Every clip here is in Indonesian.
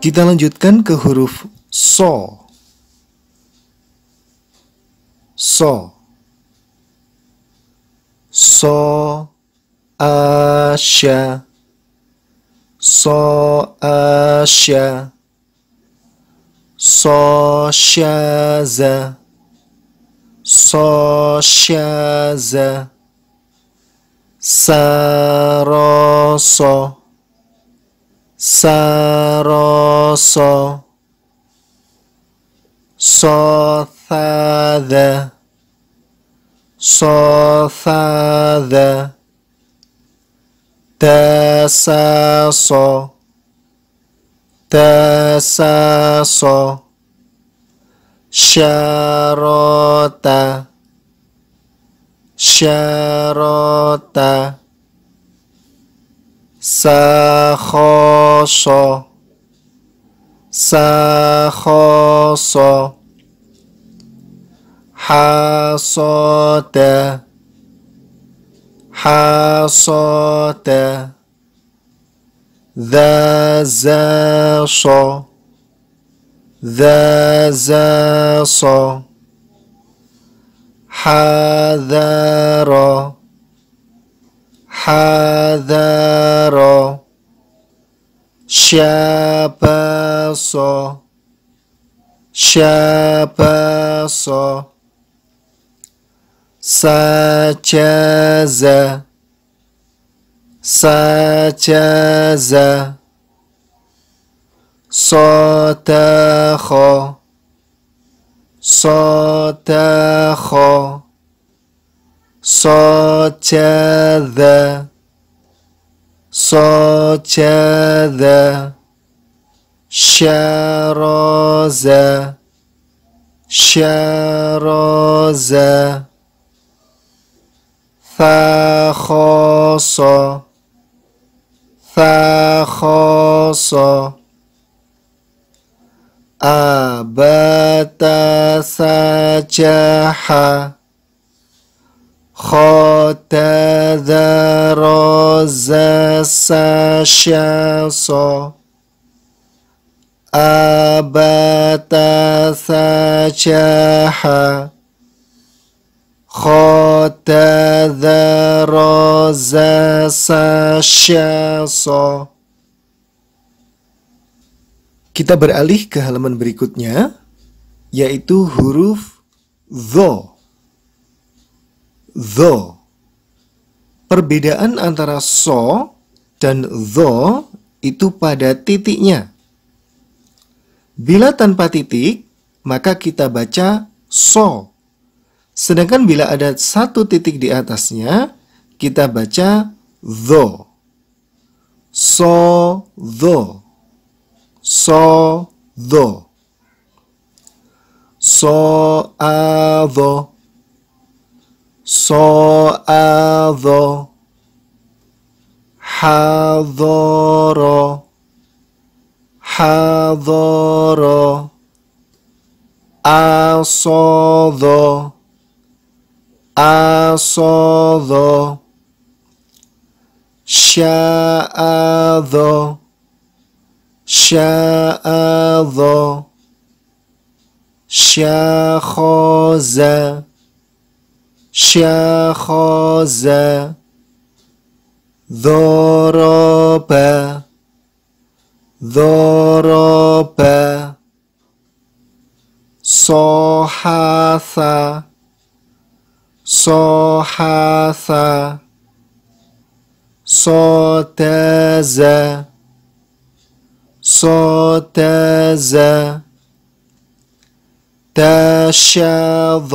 Kita lanjutkan ke huruf so. So. So asya. So asya. So syaza. So syaza. Saroso. Saroso. σο σοθάδε σοθάδε τεσάσο τεσάσο σιαρότα σιαρότα σαχώσο سخاص حصاد حصاد ذا ذزص ذا حذر حذر Siapa siapa so sajaza sajaza sotakho sotakho sojaza ساچذا شرازا شرازا فخاصا فخاصا أبت سجحا kita beralih ke halaman berikutnya yaitu huruf Zoh the. Perbedaan antara so dan the itu pada titiknya. Bila tanpa titik, maka kita baca so. Sedangkan bila ada satu titik di atasnya, kita baca the. So the. So the. So a the. ساعدا حضارا حضارا اصادا اصادا شعذا شعذا شخازه شخاز ضرب ضرب صحث صحث صتز صتز تشظ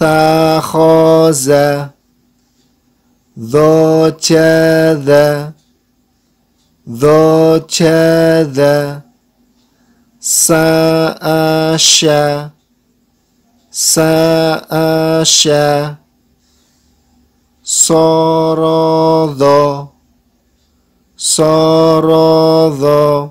ده ذا چذه ذا چذه صر سعشه صر ساراذا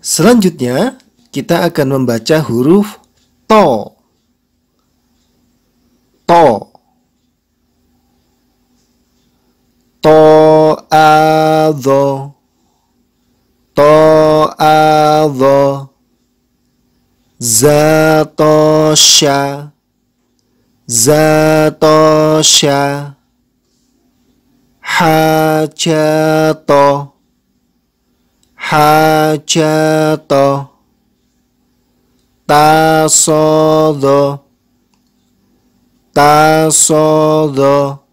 Selanjutnya, kita akan membaca huruf to. To. To adho. To za za to to sha sha Zatosha. Zatosha. to hajata tasodo, tasodo,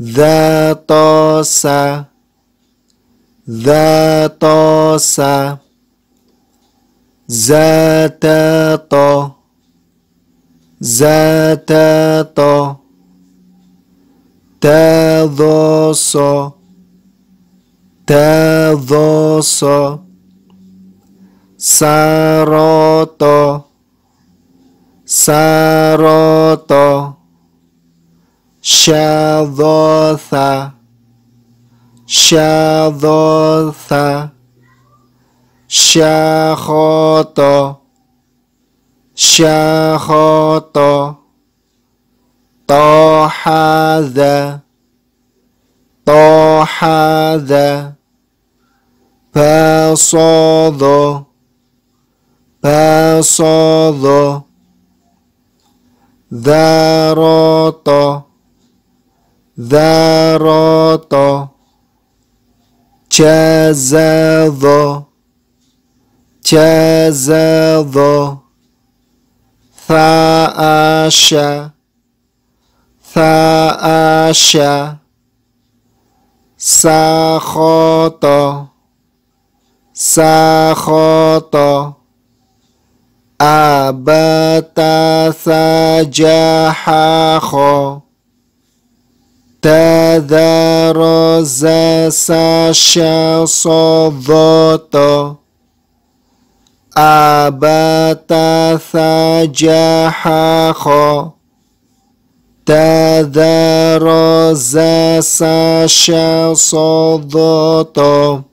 dhatosa dhatosa zatato zatato tadoso dadoso saroto saroto shadotha shadotha shahoto shahoto tohada طه ذا فصاد فصاد ذرات ذرات جزاظ جزاظ ثاشا ثاشا sakhoto sakhoto abata sajahakho tadharoza shasovoto abata sajahakho تذرز ساشا صدتا